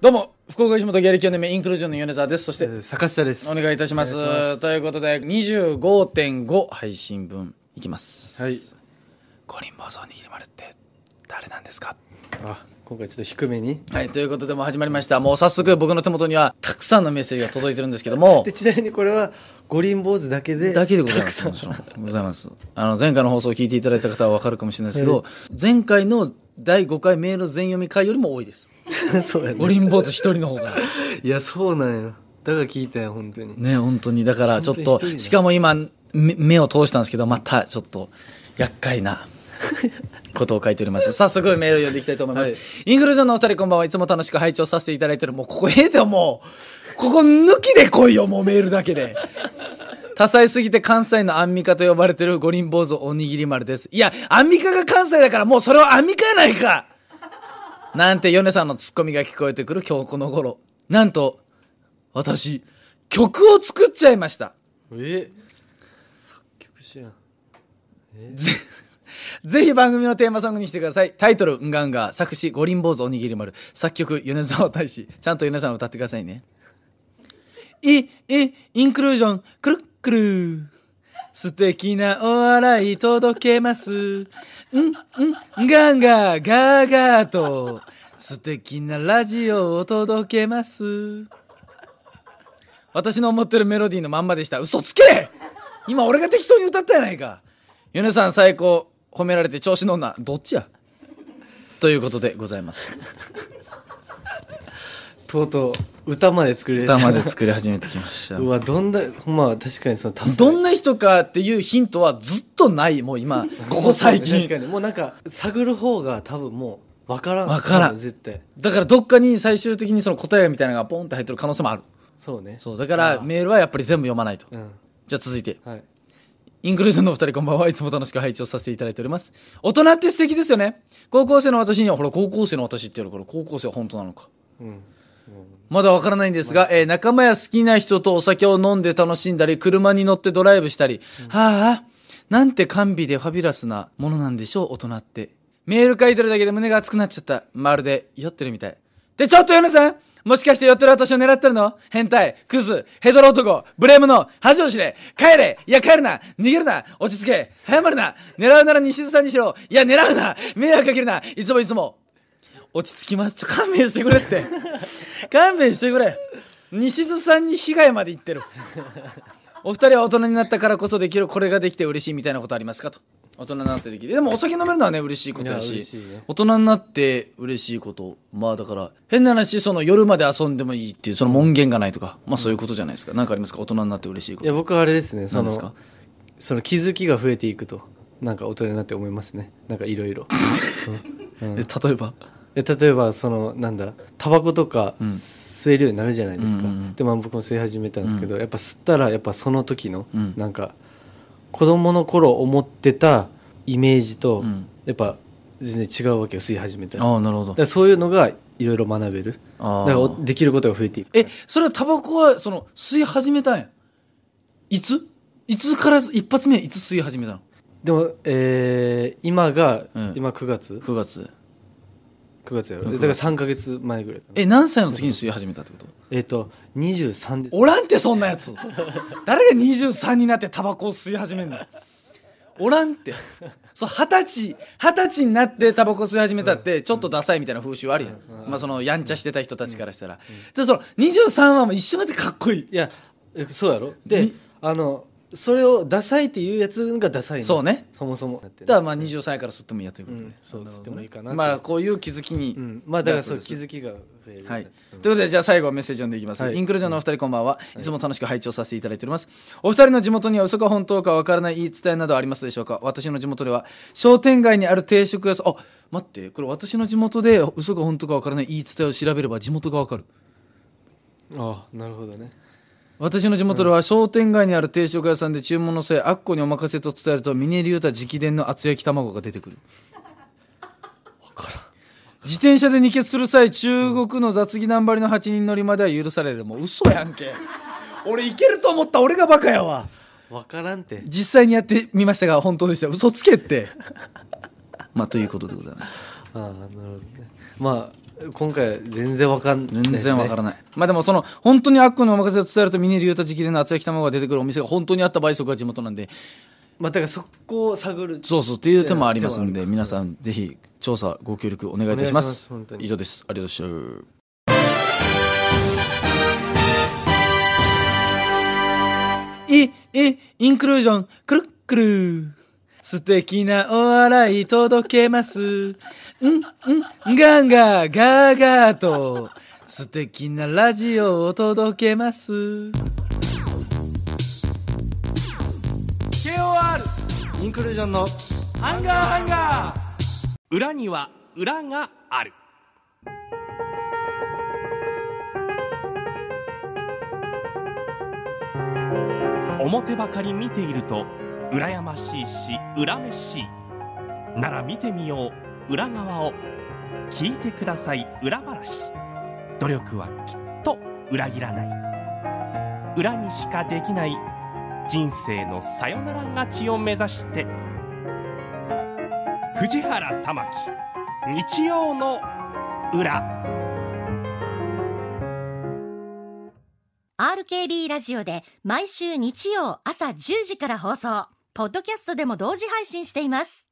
どうも、福岡市元ギャリキンネメインクルージョンの米沢です。そして、坂下です。お願いいたします。ますということで、25.5配信分いきます。はい。五輪坊主にぎりまるって誰なんですかあ、今回ちょっと低めに。はい、ということでも始まりました。もう早速僕の手元にはたくさんのメッセージが届いてるんですけども。で、ちなみにこれは五輪坊主だけで。だけでございます。もちろん。ございます。あの、前回の放送を聞いていただいた方はわかるかもしれないですけど、はい、前回の第5回メール全読み会よりも多いです。そうやね五輪坊主一人の方が いやそうなんやだから聞いたよ本当にね本当にだからちょっとしかも今目を通したんですけどまたちょっと厄介な ことを書いております早速メールを読んでいきたいと思います、はいインフルジョンのお二人こんばんはいつも楽しく拝聴させていただいてるもうここええでもうここ抜きで来いよもうメールだけで多彩すぎて関西のアンミカと呼ばれてる五輪坊主おにぎり丸ですいやアンミカが関西だからもうそれはアンミカやないかなんて米さんのツッコミが聞こえてくる今日この頃なんと私曲を作っちゃいましたえ作曲しやんえぜ ぜひ番組のテーマソングにしてくださいタイトル「んがんが」作詞「五輪坊主おにぎり丸」作曲米沢大使ちゃんと米さん歌ってくださいねいいインクルージョンくるッくるー素敵なお笑い届けます。うん、うん、ガンガー、ガーガーと、素敵なラジオを届けます。私の思ってるメロディーのまんまでした。嘘つけ今俺が適当に歌ったやないか。ヨネさん最高、褒められて調子の女、どっちやということでございます。とうとう。歌まで作り歌まで作り始めてきました うわどんなまあ確かにそのどんな人かっていうヒントはずっとないもう今 ここ最近確かにもうなんか探る方が多分もう分からん分からん絶対だからどっかに最終的にその答えみたいなのがポンって入ってる可能性もあるそうねそうだからメールはやっぱり全部読まないと、うん、じゃあ続いて、はい、インクルージョンのお二人こんばんはいつも楽しく配置をさせていただいております大人って素敵ですよね高校生の私にはほら高校生の私って言うから高校生は本当なのかうんまだわからないんですが、えー、仲間や好きな人とお酒を飲んで楽しんだり、車に乗ってドライブしたり、うん、はあ、なんて甘美でファビュラスなものなんでしょう、大人って。メール書いてるだけで胸が熱くなっちゃった。まるで酔ってるみたい。で、ちょっとヨネさんもしかして酔ってる私を狙ってるの変態、クズ、ヘドロ男、ブレームの、恥を知れ、帰れ、いや帰るな、逃げるな、落ち着け、謝るな、狙うなら西津さんにしろ、いや狙うな、迷惑かけるな、いつもいつも。落ち着きます、ちょ勘弁してくれって。勘弁してくれ西津さんに被害までいってるお二人は大人になったからこそできるこれができて嬉しいみたいなことありますかと大人になってできるでもお酒飲めるのはね嬉しいことだし大人になって嬉しいことまあだから変な話その夜まで遊んでもいいっていうその門限がないとかまあそういうことじゃないですか何かありますか大人になって嬉しいこといや僕はあれですねそのその気づきが増えていくとなんか大人になって思いますねなんかいろいろ 例えば例えばそのなんだタバコとか吸えるようになるじゃないですか、うん、でも僕も吸い始めたんですけど、うん、やっぱ吸ったらやっぱその時のなんか子供の頃思ってたイメージとやっぱ全然違うわけよ吸い始めたらあなるほどそういうのがいろいろ学べるだからできることが増えていくえそれはタバコはその吸い始めたんやいついつから一発目いつ吸い始めたのでも、えー、今が、うん、今9月9月九月やろだから3か月前ぐらいえ何歳の時に水泳始めたってことえっ、と23ですおらんってそんなやつ 誰が23になってタバコを吸い始めんのおらんってそう二十歳二十歳になってタバコ吸い始めたってちょっとダサいみたいな風習あるやん、うんうん、まあ、そのやんちゃしてた人たちからしたら、でその23はもう一瞬までかっこいいいやそうやろであのそれをダサいっていうやつがダサいそうねそもそもだからまあ2十歳から吸ってもいいやということで、そう吸ってもいいかなまあこういう気づきに、まあだからそう気づきが増えるはい、ということでじゃあ最後メッセージ読んでいきます、インクルージョンのお二人こんばんは、い、つも楽しく拝聴させていただいております、お二人の地元には嘘か本当かわからない言い伝えなどありますでしょうか私の地元では商店街にある定食屋さんあ待ってこれ私の地元で嘘か本当かわからない言い伝えを調べれば地元がわかるああなるほどね私の地元では商店街にある定食屋さんで注文の際、あっこにお任せと伝えると峰竜太直伝の厚焼き卵が出てくる自転車で二血する際中国の雑技難張りの8人乗りまでは許されるもう嘘やんけ俺いけると思った俺がバカやわ分からんて実際にやってみましたが本当でした嘘つけって まあということでございましたああなるほどねまあ今回全然わかんない、ね、全然わからないまあでもその本当に悪のお任せを伝えると峰竜太直伝の厚焼き卵が出てくるお店が本当にあった倍速が地元なんでまあだからそこを探るそうそうっていう手もありますんで皆さんぜひ調査ご協力お願いいたします以上ですありがとうございましたい、い、インクルージョン、くるっくる素敵なお笑い届けます。ん、ん、ガンガー、ガーガーと、素敵なラジオを届けます。KOR! インクルージョンのハンガーハンガー裏には裏がある。表ばかり見ていると羨ましいし恨めしいなら見てみよう裏側を聞いてください裏話努力はきっと裏切らない裏にしかできない人生のさよなら勝ちを目指して藤原玉木日曜の裏 RKB ラジオで毎週日曜朝10時から放送。ポッドキャストでも同時配信しています。